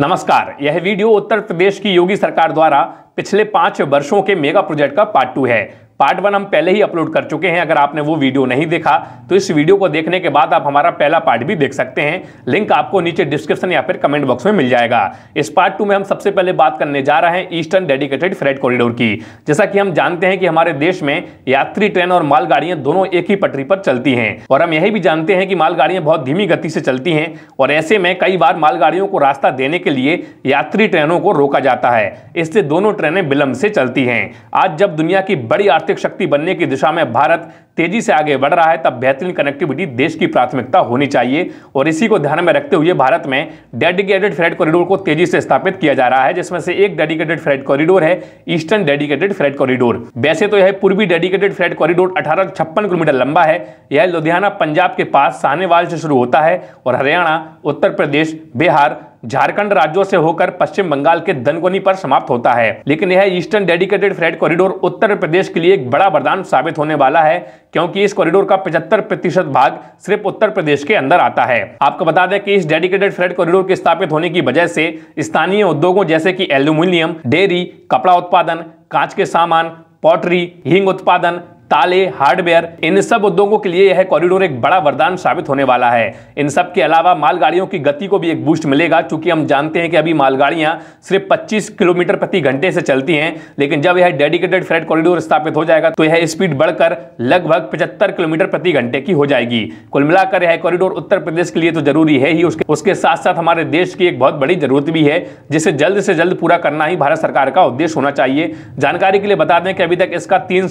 नमस्कार यह वीडियो उत्तर प्रदेश की योगी सरकार द्वारा पिछले पांच वर्षों के मेगा प्रोजेक्ट का पार्ट टू है पार्ट वन हम पहले ही अपलोड कर चुके हैं अगर आपने वो वीडियो नहीं देखा तो इस वीडियो को देखने के बाद आप हमारा पहला पार्ट भी देख सकते हैं लिंक आपको नीचे डिस्क्रिप्शन या फिर कमेंट बॉक्स में मिल जाएगा इस पार्ट टू में हम सबसे पहले बात करने जा रहे हैं ईस्टर्न डेडिकेटेड फ्रेट कॉरिडोर की जैसा कि हम जानते हैं कि हमारे देश में यात्री ट्रेन और मालगाड़ियां दोनों एक ही पटरी पर चलती हैं और हम यही भी जानते हैं कि मालगाड़ियां बहुत धीमी गति से चलती हैं और ऐसे में कई बार मालगाड़ियों को रास्ता देने के लिए यात्री ट्रेनों को रोका जाता है इससे दोनों ट्रेनें विलंब से चलती हैं आज जब दुनिया की बड़ी आर्थिक शक्ति बनने की दिशा में भारत तेजी से आगे बढ़ रहा है तब बेहतरीन कनेक्टिविटी देश की प्राथमिकता होनी चाहिए और इसी को ध्यान में रखते हुए भारत में डेडिकेटेड फ्रेड कॉरिडोर को तेजी से स्थापित किया जा रहा है जिसमें से एक डेडिकेटेड फ्रेड कॉरिडोर है ईस्टर्न डेडिकेटेड फ्रेड कॉरिडोर वैसे तो यह पूर्वी डेडिकेटेड फ्रेड कॉरिडोर अठारह किलोमीटर लंबा है यह लुधियाना पंजाब के पास सानेवाल से शुरू होता है और हरियाणा उत्तर प्रदेश बिहार झारखंड राज्यों से होकर पश्चिम बंगाल के दनकोनी पर समाप्त होता है लेकिन यह eastern dedicated freight corridor Uttar Pradesh के लिए एक बड़ा वरदान साबित होने वाला है क्योंकि इस कॉरिडोर का पचहत्तर प्रतिशत भाग सिर्फ उत्तर प्रदेश के अंदर आता है आपको बता दें कि इस डेडिकेटेड फ्रेड कॉरिडोर के स्थापित होने की वजह से स्थानीय उद्योगों जैसे कि एल्यूमिनियम डेयरी कपड़ा उत्पादन कांच के सामान पॉटरी हिंग उत्पादन ताले हार्डवेयर इन सब उद्योगों के लिए यह कॉरिडोर एक बड़ा वरदान साबित होने वाला है इन सब के अलावा मालगाड़ियों की गति को भी एक बूस्ट मिलेगा क्योंकि हम जानते हैं कि अभी मालगाड़ियां सिर्फ 25 किलोमीटर प्रति घंटे से चलती हैं लेकिन जब यह डेडिकेटेड फ्रेट कॉरिडोर स्थापित हो जाएगा तो यह स्पीड बढ़कर लगभग पचहत्तर किलोमीटर प्रति घंटे की हो जाएगी कुल मिलाकर यह कॉरिडोर उत्तर प्रदेश के लिए तो जरूरी है ही उसके उसके साथ साथ हमारे देश की एक बहुत बड़ी जरूरत भी है जिसे जल्द से जल्द पूरा करना ही भारत सरकार का उद्देश्य होना चाहिए जानकारी के लिए बता दें कि अभी तक इसका तीन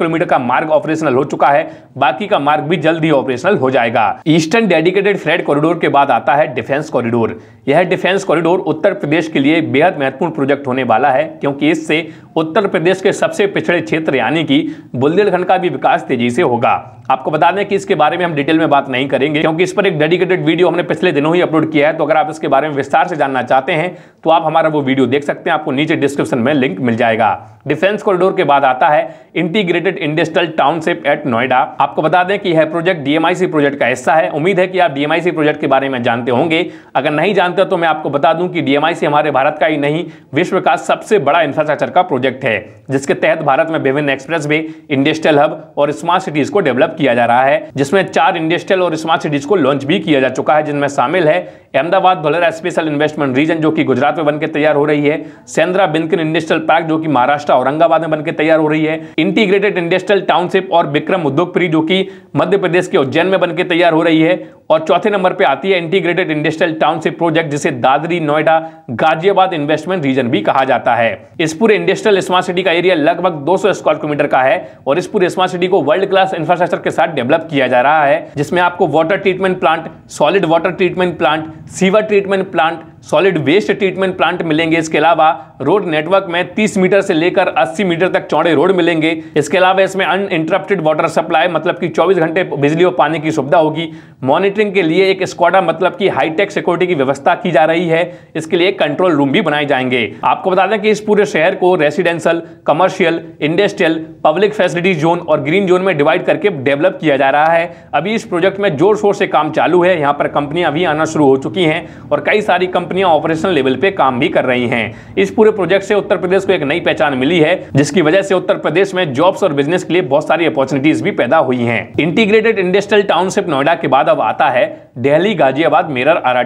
किलोमीटर किलोमीटर का मार्ग ऑपरेशनल हो चुका है बाकी का मार्ग भी जल्द ही ऑपरेशनल हो जाएगा ईस्टर्न डेडिकेटेड फ्रेड कॉरिडोर के बाद आता है डिफेंस कॉरिडोर यह डिफेंस कॉरिडोर उत्तर प्रदेश के लिए बेहद महत्वपूर्ण प्रोजेक्ट होने वाला है क्योंकि इससे उत्तर प्रदेश के सबसे पिछड़े क्षेत्र यानी कि बुंदेलखंड का भी विकास तेजी से होगा आपको बता दें कि इसके बारे में हम डिटेल में बात नहीं करेंगे क्योंकि इस पर एक डेडिकेटेड वीडियो हमने पिछले दिनों ही अपलोड किया है तो अगर आप इसके बारे में विस्तार से जानना चाहते हैं तो आप हमारा वो वीडियो देख सकते हैं आपको नीचे डिस्क्रिप्शन में लिंक मिल जाएगा डिफेंस कॉरिडोर के बाद आता है integrated industrial township at Noida आपको बता दें कि यह प्रोजेक्ट डीएमआईसी प्रोजेक्ट का हिस्सा है उम्मीद है कि आप डीएमआईसी प्रोजेक्ट के बारे में जानते होंगे अगर नहीं जानते तो मैं आपको बता दूं कि डीएमआईसी हमारे भारत का ही नहीं विश्व का सबसे बड़ा इंफ्रास्ट्रक्चर का प्रोजेक्ट है जिसके तहत भारत में विभिन्न एक्सप्रेस वे इंडस्ट्रियल हब और स्मार्ट सिटीज को डेवलप किया जा रहा है जिसमें चार इंडस्ट्रियल और स्मार्ट सिटीज को लॉन्च भी किया जा चुका है जिनमें शामिल है Ahmedabad Dholera special investment region जो कि गुजरात में बनकर तैयार हो रही है सेंद्रा बिनकिन इंडस्ट्रियल पार्क जो कि महाराष्ट्र औरंगाबाद में बनकर तैयार हो रही है इंटीग्रेटेड इंडस्ट्रियल टाउनशिप और विक्रम उद्योगपुरी जो कि मध्य प्रदेश के उज्जैन में बनकर तैयार हो रही है और चौथे नंबर पे आती है इंटीग्रेटेड इंडस्ट्रियल टाउनशिप प्रोजेक्ट जिसे दादरी नोएडा गाजियाबाद इन्वेस्टमेंट रीजन भी कहा जाता है इस पूरे इंडस्ट्रियल स्मार्ट सिटी का एरिया लगभग 200 स्क्वायर किलोमीटर का है और इस पूरे स्मार्ट सिटी को वर्ल्ड क्लास इंफ्रास्ट्रक्चर के साथ डेवलप किया जा रहा है जिसमें आपको water treatment plant solid water treatment plant sewer treatment plant solid waste treatment plant मिलेंगे इसके अलावा रोड नेटवर्क में 30 मीटर से लेकर 80 मीटर तक चौड़े रोड मिलेंगे इसके अलावा इसमें इंटरप्टेड वाटर सप्लाई मतलब कि 24 घंटे बिजली और पानी की सुविधा होगी मॉनिटरिंग के लिए एक स्क्वाडा मतलब कि हाईटेक सिक्योरिटी की व्यवस्था की जा रही है इसके लिए कंट्रोल रूम भी बनाए जाएंगे आपको बता दें कि इस पूरे शहर को residential commercial industrial public facility zone और ग्रीन जोन में डिवाइड करके डेवलप किया जा रहा है अभी इस प्रोजेक्ट में जोर शोर से काम चालू है यहाँ पर कंपनियां भी आना शुरू हो चुकी हैं और कई सारी कंपनी कंपनियां ऑपरेशनल लेवल पे काम भी कर रही हैं इस पूरे प्रोजेक्ट से उत्तर प्रदेश को एक नई पहचान मिली है जिसकी वजह से उत्तर प्रदेश में जॉब्स और बिजनेस के लिए बहुत सारी अपॉर्चुनिटीज भी पैदा हुई है इंटीग्रेटेड इंडस्ट्रियल टाउनशिप नोएडा के बाद अब आता है दिल्ली गाजियाबाद मेरठ आर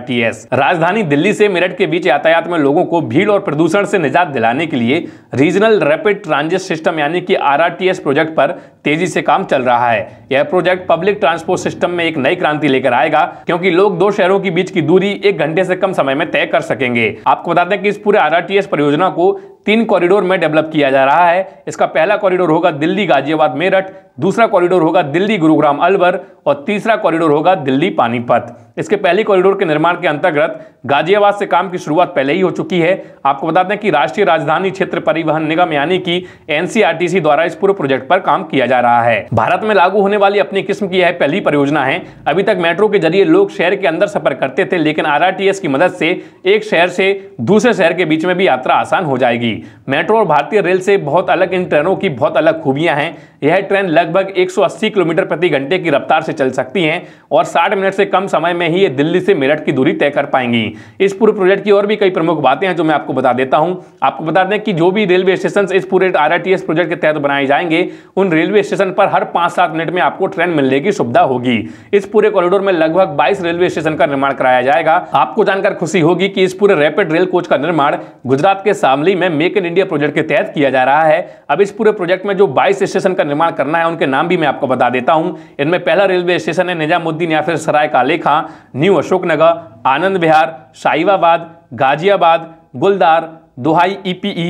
राजधानी दिल्ली से मेरठ के बीच यातायात में लोगों को भीड़ और प्रदूषण से निजात दिलाने के लिए रीजनल रैपिड ट्रांजिट सिस्टम यानी कि आर प्रोजेक्ट पर तेजी से काम चल रहा है यह प्रोजेक्ट पब्लिक ट्रांसपोर्ट सिस्टम में एक नई क्रांति लेकर आएगा क्योंकि लोग दो शहरों के बीच की दूरी एक घंटे से कम समय में तय कर सकेंगे आपको बता दें कि इस पूरे आर परियोजना को तीन कॉरिडोर में डेवलप किया जा रहा है इसका पहला कॉरिडोर होगा दिल्ली गाजियाबाद मेरठ दूसरा कॉरिडोर होगा दिल्ली गुरुग्राम अलवर और तीसरा कॉरिडोर होगा दिल्ली पानीपत इसके पहले कॉरिडोर के निर्माण के अंतर्गत गाजियाबाद से काम की शुरुआत पहले ही हो चुकी है आपको बता दें कि राष्ट्रीय राजधानी क्षेत्र परिवहन निगम यानी कि एनसीआरटीसी द्वारा इस पूरे प्रोजेक्ट पर काम किया जा रहा है भारत में लागू होने वाली अपनी किस्म की यह पहली परियोजना है अभी तक मेट्रो के जरिए लोग शहर के अंदर सफर करते थे लेकिन आर की मदद से एक शहर से दूसरे शहर के बीच में भी यात्रा आसान हो जाएगी मेट्रो और भारतीय रेल से बहुत अलग इन ट्रेनों की बहुत अलग खूबियां हैं यह ट्रेन लगभग एक किलोमीटर प्रति घंटे की रफ्तार से चल सकती है और साठ मिनट से कम समय में में ही ये दिल्ली से मेरठ की दूरी तय कर पाएंगी इस पूरे प्रोजेक्ट की और भी कई प्रमुख बातें हैं जो मैं आपको बता देता हूं आपको बता दें कि जो भी रेलवे स्टेशन इस पूरे आर प्रोजेक्ट के तहत बनाए जाएंगे उन रेलवे स्टेशन पर हर पांच सात मिनट में आपको ट्रेन मिलने की सुविधा होगी इस पूरे कॉरिडोर में लगभग बाईस रेलवे स्टेशन का निर्माण कराया जाएगा आपको जानकर खुशी होगी कि इस पूरे रैपिड रेल कोच का निर्माण गुजरात के सामली में मेक इन इंडिया प्रोजेक्ट के तहत किया जा रहा है अब इस पूरे प्रोजेक्ट में जो 22 स्टेशन का निर्माण करना है उनके नाम भी मैं आपको बता देता हूं इनमें पहला रेलवे स्टेशन है निजामुद्दीन या फिर सराय का लेखा new Ashoknagar Anand Vihar Sahibabad Ghaziabad Guldhar Duhai EPE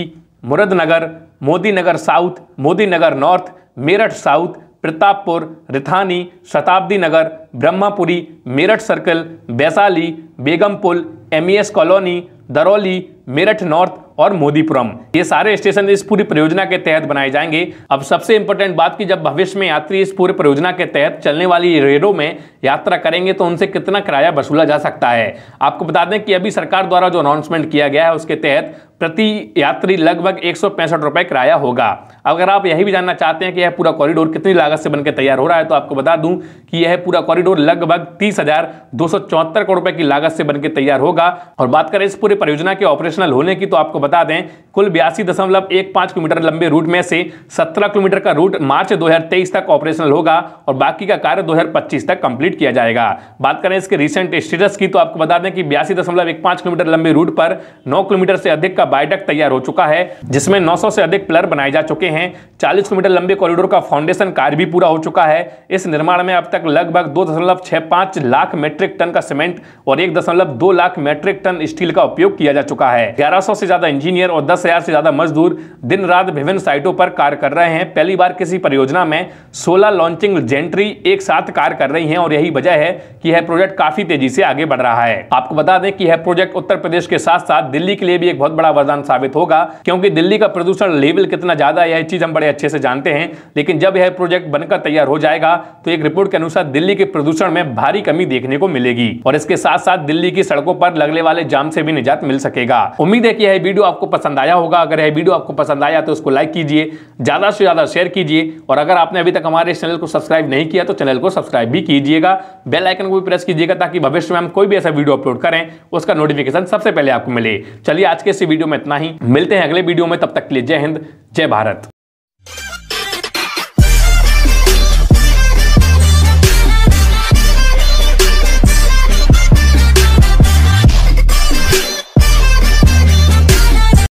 Muradnagar Modinagar south Modinagar north Meerut south Partapur Rithani Shatabdi Nagar Brahmapuri Meerut circle Vaishali Begumpul MES colony Daurli Meerut north और मोदीपुरम ये सारे स्टेशन इस पूरी परियोजना के तहत बनाए जाएंगे अब सबसे इंपोर्टेंट बात की जब भविष्य में यात्री इस पूरी परियोजना के तहत चलने वाली रेलों में यात्रा करेंगे तो उनसे कितना किराया वसूला जा सकता है आपको बता दें कि अभी सरकार द्वारा जो अनाउंसमेंट किया गया है उसके तहत प्रति यात्री लगभग एक सौ किराया होगा अगर आप यही भी जानना चाहते हैं कि यह पूरा कॉरिडोर कितनी लागत से बनकर तैयार हो रहा है तो आपको बता दूं कि यह पूरा कॉरिडोर लगभग तीस करोड़ रुपए की लागत से बनकर तैयार होगा और बात करें इस पूरी परियोजना के ऑपरेशनल होने की तो आपको बता दें कुल बयासी किलोमीटर लंबे रूट में से सत्रह किलोमीटर का रूट मार्च दो तक ऑपरेशनल होगा और बाकी का कार्य दो तक कंप्लीट किया जाएगा बात करें इसके रिसेंट स्टेटस की तो आपको बता दें कि बयासी किलोमीटर लंबे रूट पर नौ किलोमीटर से अधिक का बायोडक तैयार हो चुका है जिसमें 900 से अधिक प्लर बनाए जा चुके हैं 40 किलोमीटर लंबे कॉरिडोर का फाउंडेशन कार्य भी पूरा हो चुका है इस निर्माण में अब तक लगभग दो लाख मेट्रिक टन का सीमेंट और एक लाख मेट्रिक टन स्टील का उपयोग किया जा चुका है ग्यारह से ज्यादा इंजीनियर और दस से ज्यादा मजदूर दिन रात विभिन्न साइटों पर कार्य कर रहे हैं पहली बार किसी परियोजना में सोलह लॉन्चिंग जेंट्री एक साथ कार्य कर रही है और यही वजह है कि यह प्रोजेक्ट काफी तेजी से आगे बढ़ रहा है आपको बता दें कि यह प्रोजेक्ट उत्तर प्रदेश के साथ साथ दिल्ली के लिए भी एक बहुत बड़ा बड़ा वरदान साबित होगा क्योंकि दिल्ली का प्रदूषण लेवल कितना ज़्यादा है यह चीज़ हम बड़े अच्छे से जानते हैं लेकिन जब यह प्रोजेक्ट बनकर तैयार हो जाएगा तो एक रिपोर्ट के अनुसार दिल्ली के प्रदूषण में भारी कमी देखने को मिलेगी और इसके साथ साथ दिल्ली की सड़कों पर लगने वाले जाम से भी निजात मिल सकेगा उम्मीद है कि यह वीडियो आपको पसंद आया होगा अगर यह वीडियो आपको पसंद आया तो उसको लाइक कीजिए ज़्यादा से ज़्यादा शेयर कीजिए और अगर आपने अभी तक हमारे चैनल को सब्सक्राइब नहीं किया तो चैनल को सब्सक्राइब भी कीजिएगा बेल आइकन को भी प्रेस कीजिएगा ताकि भविष्य में हम कोई भी ऐसा वीडियो अपलोड करें उसका नोटिफिकेशन सबसे पहले आपको मिले चलिए आज के इस वीडियो वीडियो में इतना ही मिलते हैं अगले वीडियो में तब तक के लिए जय हिंद जय भारत